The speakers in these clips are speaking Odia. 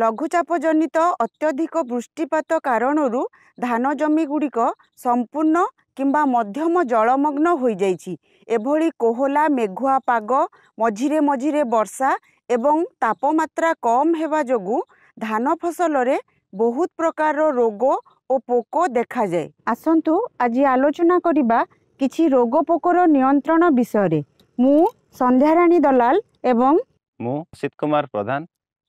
ଲଘୁଚାପ ଜନିତ ଅତ୍ୟଧିକ ବୃଷ୍ଟିପାତ କାରଣରୁ ଧାନ ଜମିଗୁଡ଼ିକ ସମ୍ପୂର୍ଣ୍ଣ କିମ୍ବା ମଧ୍ୟମ ଜଳମଗ୍ନ ହୋଇଯାଇଛି ଏଭଳି କୋହଲା ମେଘୁଆ ପାଗ ମଝିରେ ମଝିରେ ବର୍ଷା ଏବଂ ତାପମାତ୍ରା କମ୍ ହେବା ଯୋଗୁଁ ଧାନ ଫସଲରେ ବହୁତ ପ୍ରକାରର ରୋଗ ଓ ପୋକ ଦେଖାଯାଏ ଆସନ୍ତୁ ଆଜି ଆଲୋଚନା କରିବା କିଛି ରୋଗ ପୋକର ନିୟନ୍ତ୍ରଣ ବିଷୟରେ ମୁଁ ସନ୍ଧ୍ୟାରାଣୀ ଦଲାଲ ଏବଂ ମୁଁ ଶିତ କୁମାର ପ୍ରଧାନ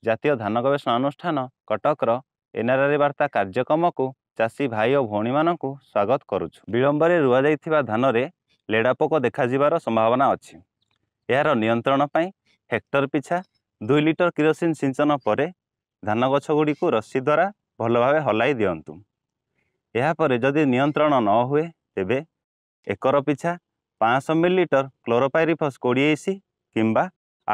ଜାତୀୟ ଧାନ ଗବେଷଣା ଅନୁଷ୍ଠାନ କଟକର ଏନଆରଆରି ବାର୍ତ୍ତା କାର୍ଯ୍ୟକ୍ରମକୁ ଚାଷୀ ଭାଇ ଓ ଭଉଣୀମାନଙ୍କୁ ସ୍ୱାଗତ କରୁଛୁ ବିଳମ୍ବରେ ରୁଆଯାଇଥିବା ଧାନରେ ଲେଡ଼ାପୋକ ଦେଖାଯିବାର ସମ୍ଭାବନା ଅଛି ଏହାର ନିୟନ୍ତ୍ରଣ ପାଇଁ ହେକ୍ଟର ପିଛା ଦୁଇ ଲିଟର କିରୋସିନ ସିଞ୍ଚନ ପରେ ଧାନ ଗଛଗୁଡ଼ିକୁ ରସି ଦ୍ୱାରା ଭଲ ଭାବେ ହଲାଇ ଦିଅନ୍ତୁ ଏହାପରେ ଯଦି ନିୟନ୍ତ୍ରଣ ନ ହୁଏ ତେବେ ଏକର ପିଛା ପାଞ୍ଚଶହ ମିଲିଲିଟର କ୍ଲୋରୋପାଇରିଫସ୍ କୋଡ଼ିଏ ଇସି କିମ୍ବା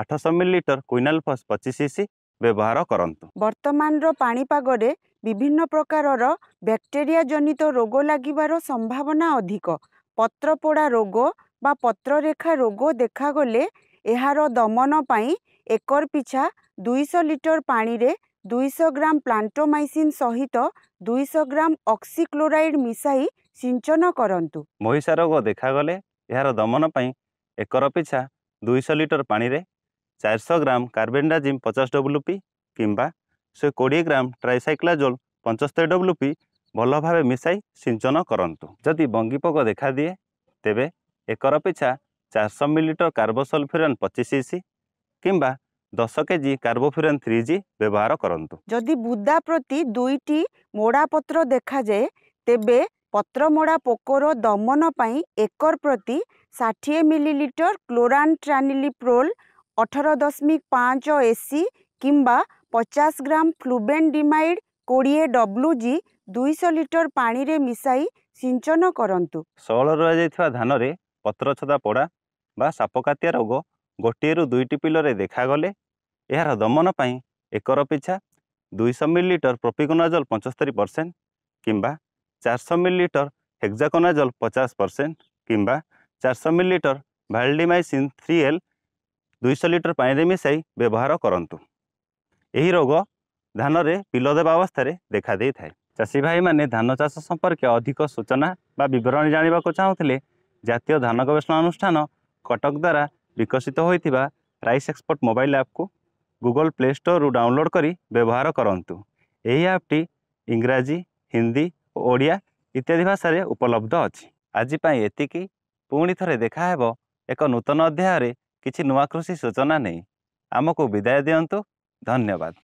ଆଠଶହ ମିଲିଲିଟର ଫସ୍ ପଚିଶ ଇସି ব্যবহার করন্তু বর্তমানর পাপাগরে বিভিন্ন প্রকারর ব্যাকটেরিয়া জনিত রোগ লাগিবার সম্ভাবনা অধিক পত্রপোড়া রোগ বা পত্ররেখা রোগ দেখাগলে এর দমন পাই একর পিছা দুইশ লিটর পাণিরে দুইশ গ্রাম প্লান্টোমাইসিন সহিত দুইশ গ্রাম অক্সিক্লোরাইড মিশাই সিঞ্চন করন্তু মহিষা রোগ দেখাগলে এর দমন পাই একর পিছা দুইশ লিটর পাণিরে ଚାରିଶହ ଗ୍ରାମ କାର୍ବେଣ୍ଡାଜିମ୍ ପଚାଶ ଡବ୍ଲୁ ପି କିମ୍ବା ଶହେ କୋଡ଼ିଏ ଗ୍ରାମ ଟ୍ରାଇସାଇକ୍ଲାଜୋଲ୍ ପଞ୍ଚସ୍ତରୀ ଡବ୍ଲୁ ପି ଭଲ ଭାବେ ମିଶାଇ ସିଞ୍ଚନ କରନ୍ତୁ ଯଦି ବଙ୍ଗିପୋକ ଦେଖାଦିଏ ତେବେ ଏକର ପିଛା ଚାରିଶହ ମିଲିଲିଟର କାର୍ବୋସଲଫ୍ୟୁରନ୍ ପଚିଶ ଇସି କିମ୍ବା দশ কেজি কার্বোফিরন থ্রি জি ব্যবহার করতু যদি বুদা প্রতি দুইটি মোড়া পত্র দেখা যায় তেবে পত্রমোড়া পোকর দমন পাই একর প্রতি ষাঠিয়ে মিলিলিটর ক্লোরান ট্রানিলিপ্রোল ଅଠର ଦଶମିକ ପାଞ୍ଚ ଏସି କିମ୍ବା ପଚାଶ ଗ୍ରାମ ଫ୍ଲୁବେଣ୍ଡିମାଇଡ୍ କୋଡ଼ିଏ ଡବ୍ଲୁ ଜି ଦୁଇଶହ ଲିଟର ପାଣିରେ ମିଶାଇ ସିଞ୍ଚନ କରନ୍ତୁ ସହଳ ରହିଯାଇଥିବା ଧାନରେ ପତ୍ରଛତା ପୋଡ଼ା ବା ସାପକାତିଆ ରୋଗ ଗୋଟିଏରୁ ଦୁଇଟି ପିଲରେ ଦେଖାଗଲେ ଏହାର ଦମନ ପାଇଁ ଏକର ପିଛା ଦୁଇଶହ ମିଲିଲିଟର ପ୍ରୋପିକୋନାଜଲ ପଞ୍ଚସ୍ତରୀ ପରସେଣ୍ଟ କିମ୍ବା ଚାରିଶହ ମିଲିଲିଟର ହେକ୍ଜାକୋନାଜଲ ପଚାଶ ପରସେଣ୍ଟ କିମ୍ବା ଚାରିଶହ ମିଲିଲିଟର ଭାଲ୍ଡିମାଇସିନ୍ ଥ୍ରୀ ଏଲ୍ ଦୁଇଶହ ଲିଟର ପାଣିରେ ମିଶାଇ ବ୍ୟବହାର କରନ୍ତୁ ଏହି ରୋଗ ଧାନରେ ପିଲ ଦେବା ଅବସ୍ଥାରେ ଦେଖାଦେଇଥାଏ ଚାଷୀ ଭାଇମାନେ ଧାନ ଚାଷ ସମ୍ପର୍କେ ଅଧିକ ସୂଚନା ବା ବିବରଣୀ ଜାଣିବାକୁ ଚାହୁଁଥିଲେ ଜାତୀୟ ଧାନ ଗବେଷଣା ଅନୁଷ୍ଠାନ କଟକ ଦ୍ୱାରା ବିକଶିତ ହୋଇଥିବା ରାଇସ୍ ଏକ୍ସପର୍ଟ ମୋବାଇଲ୍ ଆପ୍କୁ ଗୁଗଲ୍ ପ୍ଲେ ଷ୍ଟୋର୍ରୁ ଡାଉନଲୋଡ଼୍ କରି ବ୍ୟବହାର କରନ୍ତୁ ଏହି ଆପ୍ଟି ଇଂରାଜୀ ହିନ୍ଦୀ ଓ ଓଡ଼ିଆ ଇତ୍ୟାଦି ଭାଷାରେ ଉପଲବ୍ଧ ଅଛି ଆଜି ପାଇଁ ଏତିକି ପୁଣି ଥରେ ଦେଖା ହେବ ଏକ ନୂତନ ଅଧ୍ୟାୟରେ କିଛି ନୂଆ କୃଷି ସୂଚନା ନେଇ ଆମକୁ ବିଦାୟ ଦିଅନ୍ତୁ ଧନ୍ୟବାଦ